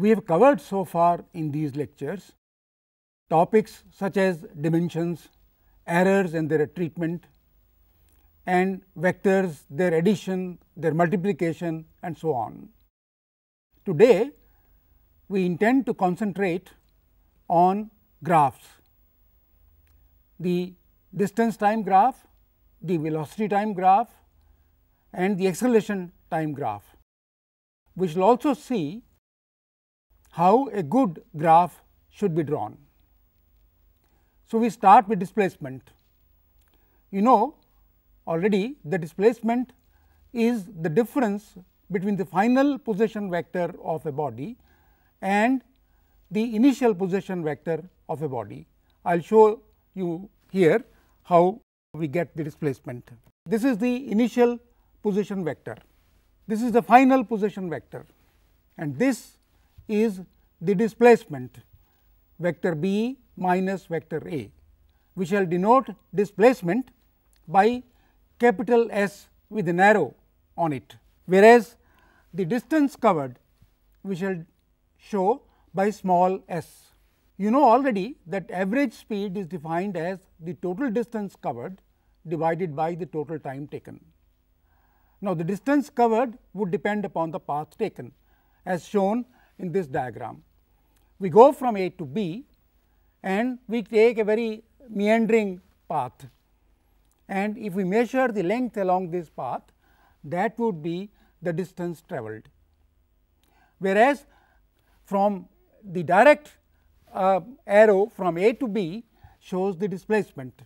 We have covered so far in these lectures topics such as dimensions, errors and their treatment and vectors, their addition, their multiplication and so on. Today, we intend to concentrate on graphs, the distance time graph, the velocity time graph and the acceleration time graph. We shall also see how a good graph should be drawn. So, we start with displacement. You know already the displacement is the difference between the final position vector of a body and the initial position vector of a body. I will show you here how we get the displacement. This is the initial position vector, this is the final position vector and this is the displacement vector b minus vector a. We shall denote displacement by capital S with an arrow on it, whereas the distance covered we shall show by small s. You know already that average speed is defined as the total distance covered divided by the total time taken. Now, the distance covered would depend upon the path taken as shown in this diagram. We go from A to B and we take a very meandering path and if we measure the length along this path that would be the distance travelled. Whereas, from the direct uh, arrow from A to B shows the displacement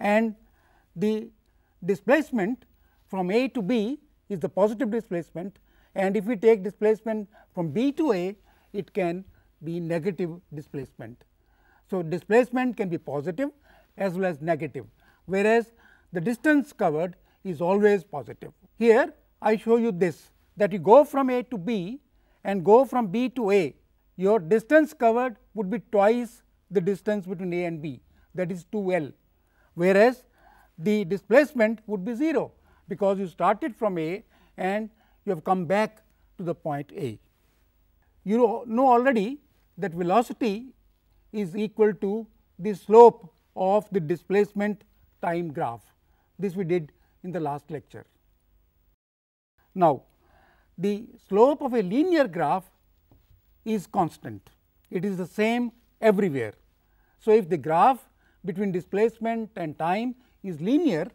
and the displacement from A to B is the positive displacement and if we take displacement from B to A, it can be negative displacement. So, displacement can be positive as well as negative, whereas the distance covered is always positive. Here I show you this that you go from A to B and go from B to A, your distance covered would be twice the distance between A and B that is 2L, whereas the displacement would be 0 because you started from A and you have come back to the point A. You know already that velocity is equal to the slope of the displacement time graph. This we did in the last lecture. Now, the slope of a linear graph is constant. It is the same everywhere. So, if the graph between displacement and time is linear,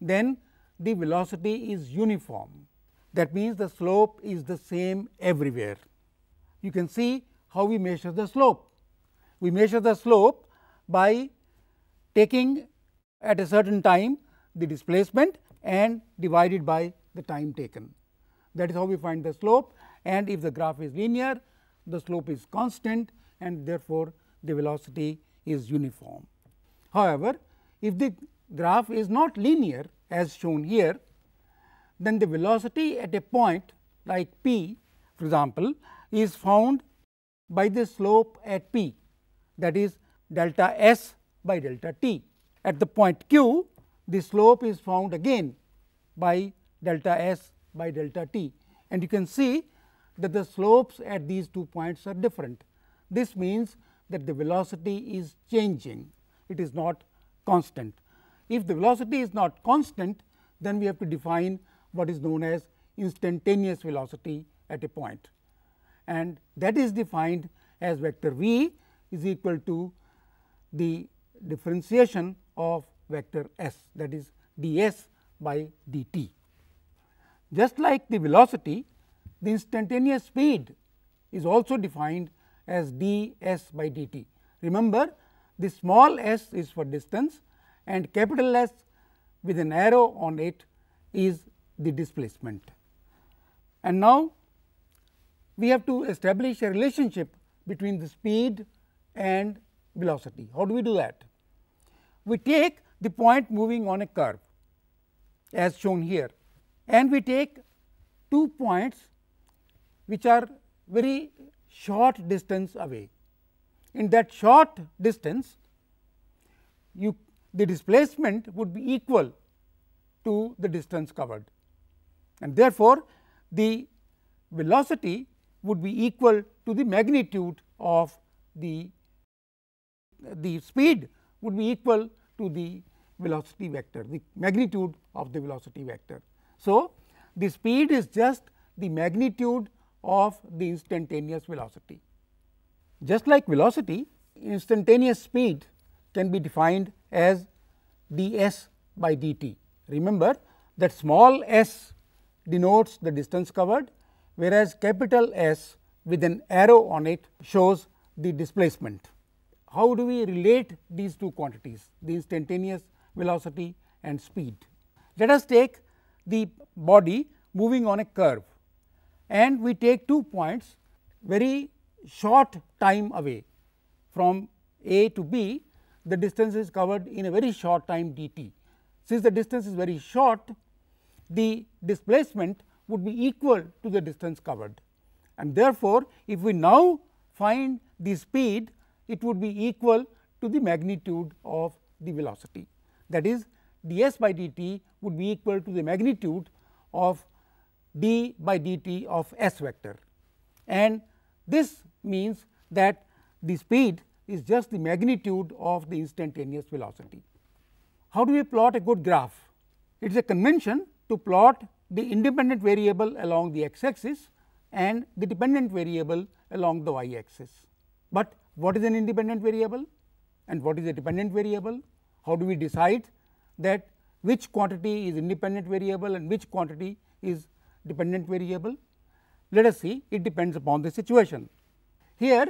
then the velocity is uniform. That means the slope is the same everywhere. You can see how we measure the slope. We measure the slope by taking at a certain time the displacement and divided by the time taken. That is how we find the slope and if the graph is linear, the slope is constant and therefore, the velocity is uniform. However, if the graph is not linear, as shown here, then the velocity at a point like p for example, is found by the slope at p that is delta s by delta t. At the point q, the slope is found again by delta s by delta t and you can see that the slopes at these two points are different. This means that the velocity is changing, it is not constant. If the velocity is not constant, then we have to define what is known as instantaneous velocity at a point. And that is defined as vector v is equal to the differentiation of vector s that is ds by dt. Just like the velocity, the instantaneous speed is also defined as ds by dt. Remember, the small s is for distance and capital S with an arrow on it is the displacement. And now, we have to establish a relationship between the speed and velocity. How do we do that? We take the point moving on a curve as shown here and we take two points which are very short distance away. In that short distance, you the displacement would be equal to the distance covered and therefore, the velocity would be equal to the magnitude of the the speed would be equal to the velocity vector the magnitude of the velocity vector. So, the speed is just the magnitude of the instantaneous velocity. Just like velocity instantaneous speed can be defined as ds by dt. Remember that small s denotes the distance covered whereas capital S with an arrow on it shows the displacement. How do we relate these two quantities the instantaneous velocity and speed? Let us take the body moving on a curve and we take two points very short time away from A to B the distance is covered in a very short time dt. Since the distance is very short, the displacement would be equal to the distance covered. And therefore, if we now find the speed, it would be equal to the magnitude of the velocity. That is ds by dt would be equal to the magnitude of d by dt of s vector. And this means that the speed is just the magnitude of the instantaneous velocity. How do we plot a good graph? It is a convention to plot the independent variable along the x axis and the dependent variable along the y axis. But what is an independent variable and what is a dependent variable? How do we decide that which quantity is independent variable and which quantity is dependent variable? Let us see it depends upon the situation. Here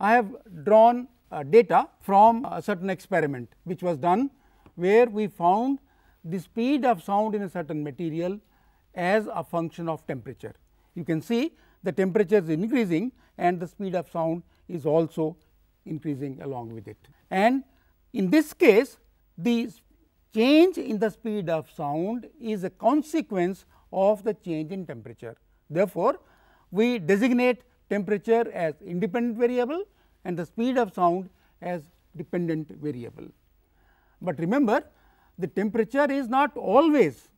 I have drawn uh, data from a certain experiment which was done where we found the speed of sound in a certain material as a function of temperature. You can see the temperature is increasing and the speed of sound is also increasing along with it. And in this case the change in the speed of sound is a consequence of the change in temperature. Therefore, we designate temperature as independent variable and the speed of sound as dependent variable. But remember the temperature is not always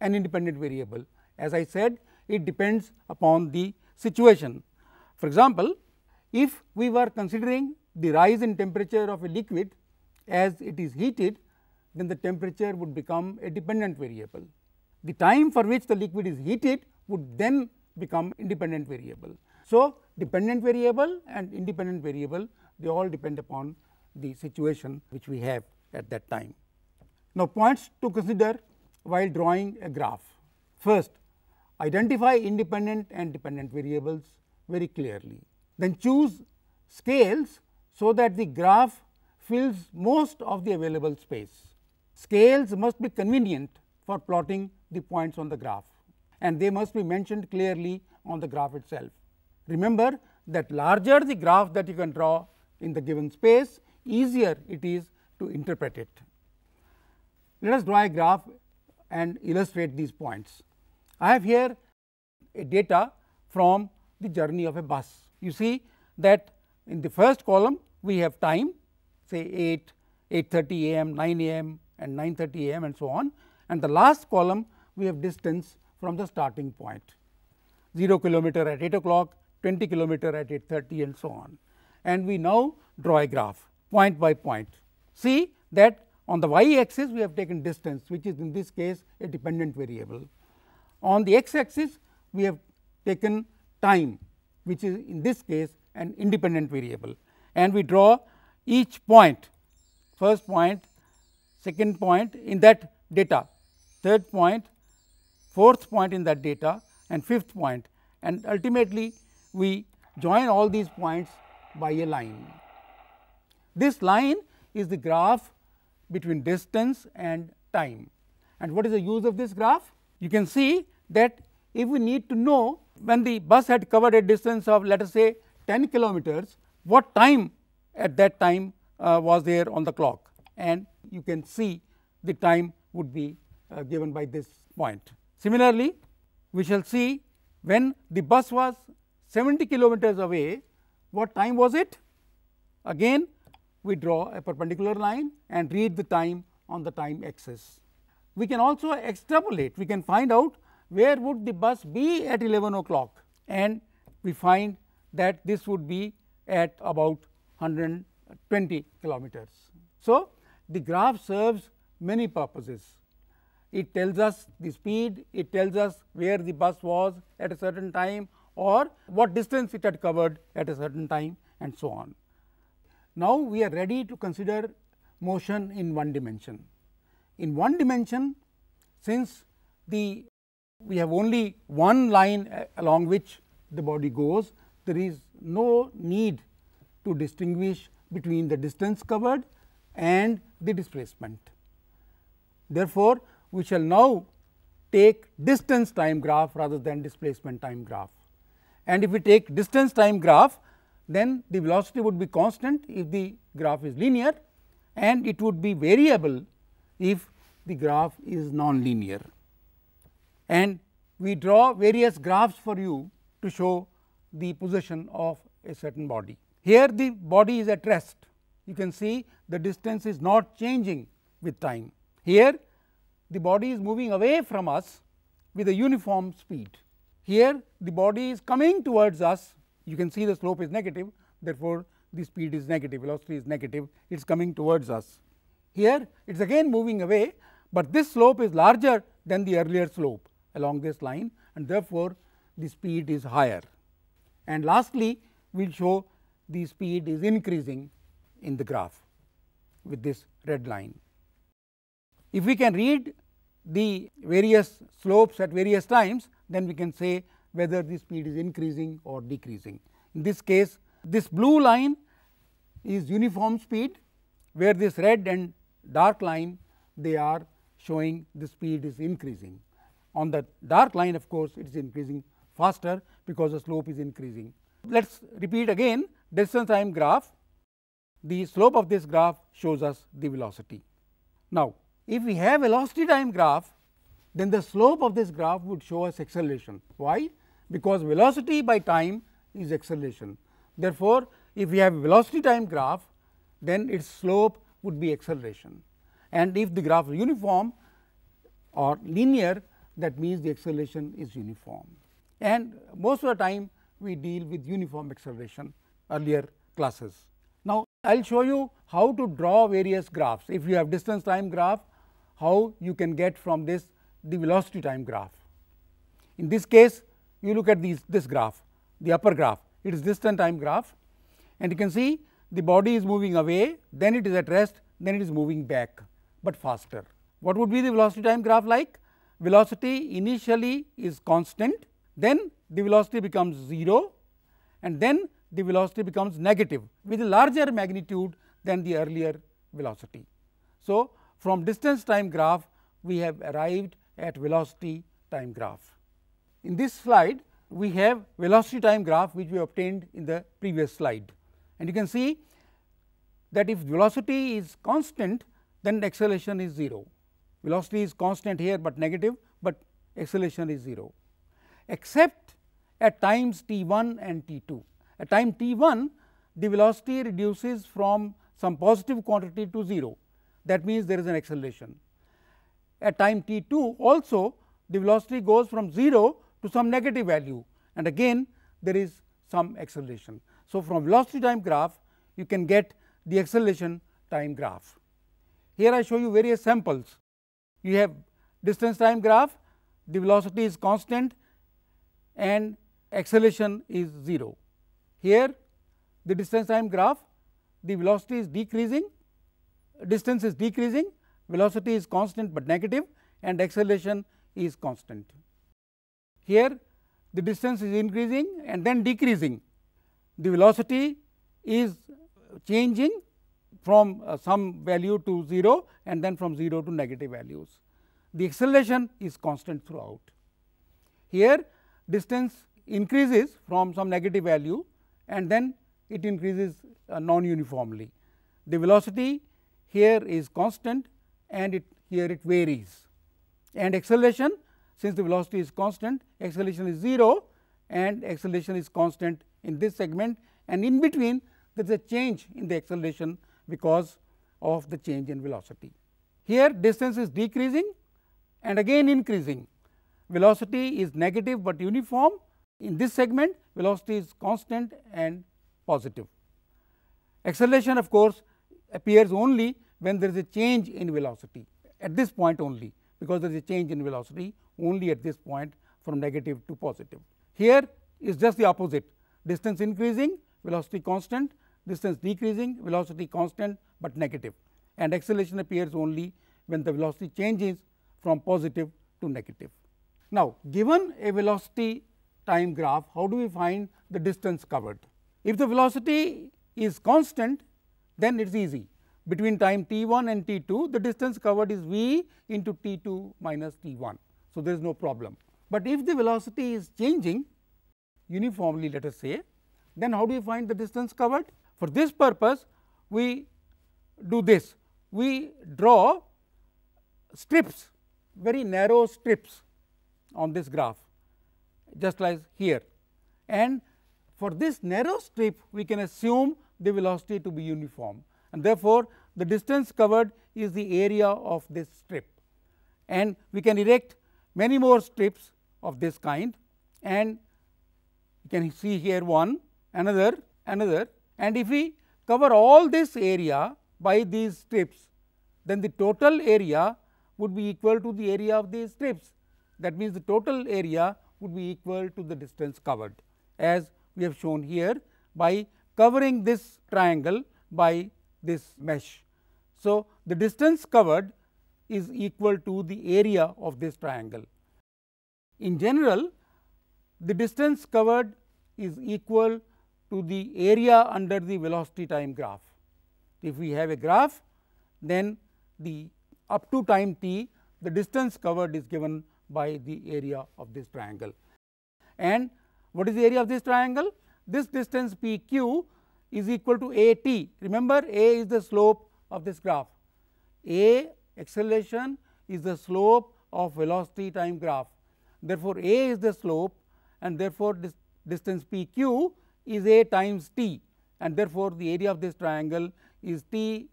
an independent variable. As I said it depends upon the situation. For example, if we were considering the rise in temperature of a liquid as it is heated, then the temperature would become a dependent variable. The time for which the liquid is heated would then become independent variable. So, dependent variable and independent variable they all depend upon the situation which we have at that time. Now, points to consider while drawing a graph. First, identify independent and dependent variables very clearly. Then choose scales so that the graph fills most of the available space. Scales must be convenient for plotting the points on the graph and they must be mentioned clearly on the graph itself. Remember that larger the graph that you can draw in the given space, easier it is to interpret it. Let us draw a graph and illustrate these points. I have here a data from the journey of a bus. You see that in the first column we have time say 8, 8.30 am, 9 am and 9.30 am and so on and the last column we have distance from the starting point 0 kilometer at 8 o'clock, 20 kilometer at 8.30 and so on. And we now draw a graph point by point. See that on the y axis we have taken distance which is in this case a dependent variable. On the x axis we have taken time which is in this case an independent variable and we draw each point first point, second point in that data, third point, fourth point in that data and fifth point and ultimately we join all these points by a line. This line is the graph between distance and time. And what is the use of this graph? You can see that if we need to know when the bus had covered a distance of let us say 10 kilometers, what time at that time uh, was there on the clock and you can see the time would be uh, given by this point. Similarly, we shall see when the bus was 70 kilometers away, what time was it? Again, we draw a perpendicular line and read the time on the time axis. We can also extrapolate, we can find out where would the bus be at 11 o'clock and we find that this would be at about 120 kilometers. So, the graph serves many purposes. It tells us the speed, it tells us where the bus was at a certain time, or what distance it had covered at a certain time and so on. Now, we are ready to consider motion in one dimension. In one dimension, since the we have only one line uh, along which the body goes, there is no need to distinguish between the distance covered and the displacement. Therefore, we shall now take distance time graph rather than displacement time graph and if we take distance time graph then the velocity would be constant if the graph is linear and it would be variable if the graph is non-linear. And we draw various graphs for you to show the position of a certain body. Here the body is at rest, you can see the distance is not changing with time. Here the body is moving away from us with a uniform speed. Here the body is coming towards us, you can see the slope is negative, therefore the speed is negative, velocity is negative, it is coming towards us. Here it is again moving away, but this slope is larger than the earlier slope along this line and therefore the speed is higher. And lastly, we will show the speed is increasing in the graph with this red line. If we can read the various slopes at various times, then we can say whether the speed is increasing or decreasing. In this case, this blue line is uniform speed, where this red and dark line they are showing the speed is increasing. On the dark line of course, it is increasing faster because the slope is increasing. Let us repeat again distance time graph. The slope of this graph shows us the velocity. Now, if we have velocity time graph, then the slope of this graph would show us acceleration. Why? Because velocity by time is acceleration. Therefore, if we have velocity time graph, then its slope would be acceleration. And if the graph is uniform or linear, that means the acceleration is uniform. And most of the time, we deal with uniform acceleration earlier classes. Now, I will show you how to draw various graphs. If you have distance time graph, how you can get from this the velocity time graph. In this case, you look at these, this graph, the upper graph, it is distant time graph and you can see the body is moving away, then it is at rest, then it is moving back, but faster. What would be the velocity time graph like? Velocity initially is constant, then the velocity becomes 0 and then the velocity becomes negative with a larger magnitude than the earlier velocity. So, from distance time graph, we have arrived at velocity time graph. In this slide, we have velocity time graph which we obtained in the previous slide. And you can see that if velocity is constant, then acceleration is 0. Velocity is constant here, but negative, but acceleration is 0, except at times t 1 and t 2. At time t 1, the velocity reduces from some positive quantity to 0 that means there is an acceleration. At time t 2 also the velocity goes from 0 to some negative value and again there is some acceleration. So, from velocity time graph you can get the acceleration time graph. Here I show you various samples. You have distance time graph, the velocity is constant and acceleration is 0. Here the distance time graph, the velocity is decreasing distance is decreasing, velocity is constant but negative and acceleration is constant. Here the distance is increasing and then decreasing. The velocity is changing from uh, some value to 0 and then from 0 to negative values. The acceleration is constant throughout. Here distance increases from some negative value and then it increases uh, non-uniformly. The velocity here is constant and it here it varies and acceleration since the velocity is constant acceleration is 0 and acceleration is constant in this segment and in between there is a change in the acceleration because of the change in velocity. Here distance is decreasing and again increasing velocity is negative, but uniform in this segment velocity is constant and positive. Acceleration of course appears only when there is a change in velocity at this point only because there is a change in velocity only at this point from negative to positive. Here is just the opposite distance increasing velocity constant distance decreasing velocity constant, but negative and acceleration appears only when the velocity changes from positive to negative. Now, given a velocity time graph how do we find the distance covered? If the velocity is constant then it is easy. Between time t1 and t2, the distance covered is v into t2 minus t1. So, there is no problem. But if the velocity is changing uniformly let us say, then how do you find the distance covered? For this purpose, we do this. We draw strips, very narrow strips on this graph, just like here. And for this narrow strip, we can assume the velocity to be uniform and therefore, the distance covered is the area of this strip and we can erect many more strips of this kind and you can see here one another another and if we cover all this area by these strips then the total area would be equal to the area of these strips that means the total area would be equal to the distance covered as we have shown here by covering this triangle by this mesh. So, the distance covered is equal to the area of this triangle. In general, the distance covered is equal to the area under the velocity time graph. If we have a graph, then the up to time t, the distance covered is given by the area of this triangle. And what is the area of this triangle? this distance PQ is equal to AT. Remember A is the slope of this graph. A acceleration is the slope of velocity time graph. Therefore, A is the slope and therefore, this distance PQ is A times T and therefore, the area of this triangle is T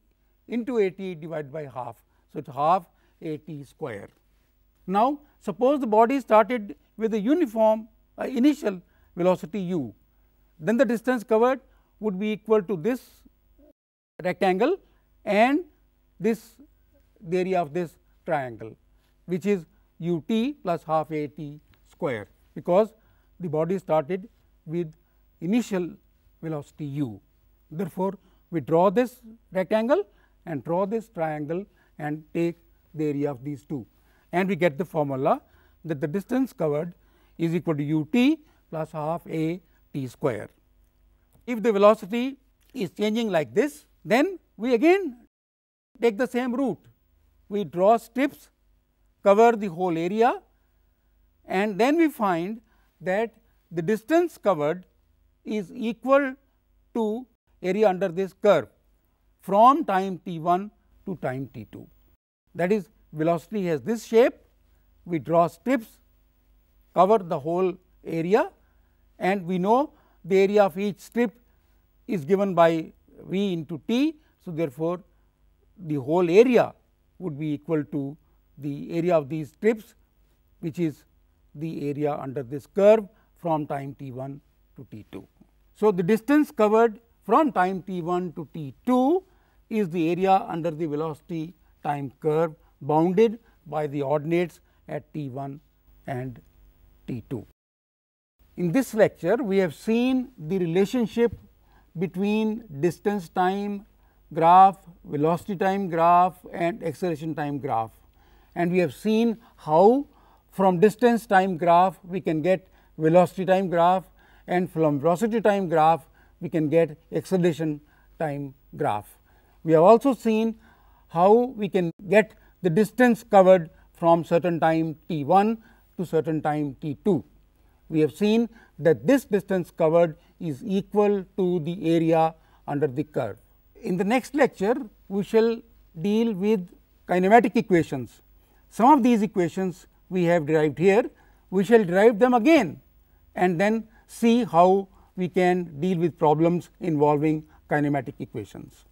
into AT divided by half. So, it is half AT square. Now, suppose the body started with a uniform uh, initial velocity u then the distance covered would be equal to this rectangle and this the area of this triangle which is u t plus half a t square because the body started with initial velocity u. Therefore, we draw this rectangle and draw this triangle and take the area of these two and we get the formula that the distance covered is equal to u t plus half a t square. If the velocity is changing like this, then we again take the same route. We draw strips, cover the whole area and then we find that the distance covered is equal to area under this curve from time t 1 to time t 2. That is velocity has this shape, we draw strips, cover the whole area and we know the area of each strip is given by V into T. So, therefore, the whole area would be equal to the area of these strips which is the area under this curve from time t 1 to t 2. So, the distance covered from time t 1 to t 2 is the area under the velocity time curve bounded by the ordinates at t 1 and t 2. In this lecture, we have seen the relationship between distance time graph, velocity time graph and acceleration time graph. And we have seen how from distance time graph we can get velocity time graph and from velocity time graph we can get acceleration time graph. We have also seen how we can get the distance covered from certain time t 1 to certain time t 2 we have seen that this distance covered is equal to the area under the curve. In the next lecture, we shall deal with kinematic equations. Some of these equations we have derived here, we shall derive them again and then see how we can deal with problems involving kinematic equations.